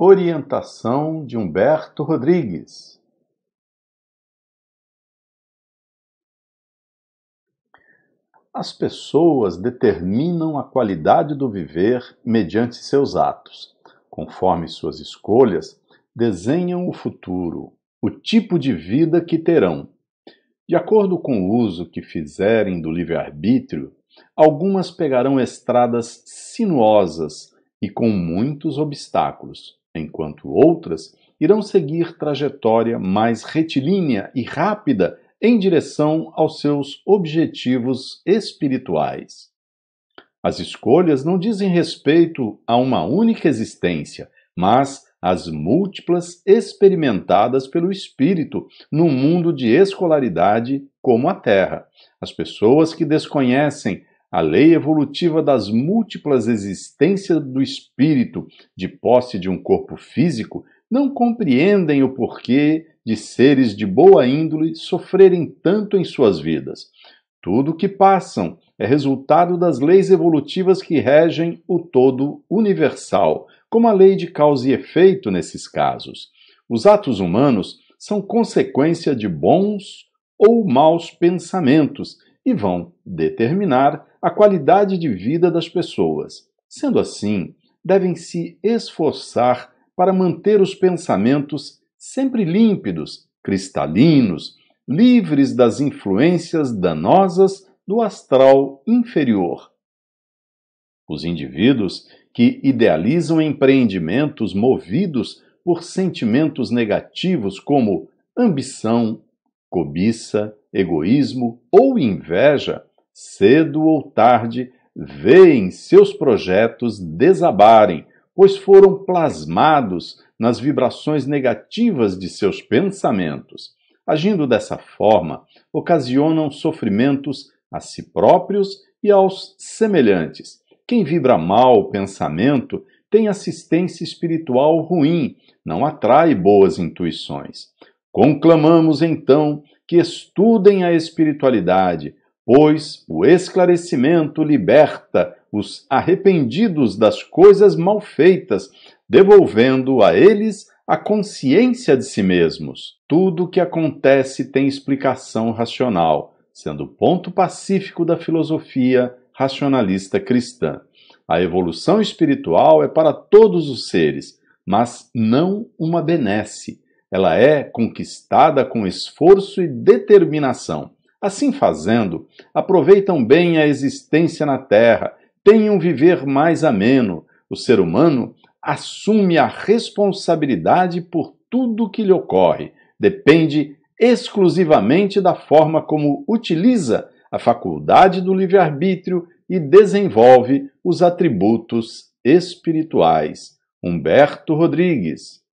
Orientação de Humberto Rodrigues. As pessoas determinam a qualidade do viver mediante seus atos. Conforme suas escolhas, desenham o futuro, o tipo de vida que terão. De acordo com o uso que fizerem do livre-arbítrio, algumas pegarão estradas sinuosas e com muitos obstáculos enquanto outras irão seguir trajetória mais retilínea e rápida em direção aos seus objetivos espirituais. As escolhas não dizem respeito a uma única existência, mas às múltiplas experimentadas pelo espírito num mundo de escolaridade como a Terra. As pessoas que desconhecem a lei evolutiva das múltiplas existências do espírito de posse de um corpo físico não compreendem o porquê de seres de boa índole sofrerem tanto em suas vidas. Tudo o que passam é resultado das leis evolutivas que regem o todo universal, como a lei de causa e efeito nesses casos. Os atos humanos são consequência de bons ou maus pensamentos e vão determinar a qualidade de vida das pessoas. Sendo assim, devem se esforçar para manter os pensamentos sempre límpidos, cristalinos, livres das influências danosas do astral inferior. Os indivíduos que idealizam empreendimentos movidos por sentimentos negativos como ambição, cobiça, egoísmo ou inveja, cedo ou tarde, veem seus projetos desabarem, pois foram plasmados nas vibrações negativas de seus pensamentos. Agindo dessa forma, ocasionam sofrimentos a si próprios e aos semelhantes. Quem vibra mal o pensamento tem assistência espiritual ruim, não atrai boas intuições. Conclamamos então que estudem a espiritualidade, pois o esclarecimento liberta os arrependidos das coisas mal feitas, devolvendo a eles a consciência de si mesmos. Tudo o que acontece tem explicação racional, sendo o ponto pacífico da filosofia racionalista cristã. A evolução espiritual é para todos os seres, mas não uma benesse ela é conquistada com esforço e determinação. Assim fazendo, aproveitam bem a existência na Terra, têm um viver mais ameno. O ser humano assume a responsabilidade por tudo que lhe ocorre. Depende exclusivamente da forma como utiliza a faculdade do livre-arbítrio e desenvolve os atributos espirituais. Humberto Rodrigues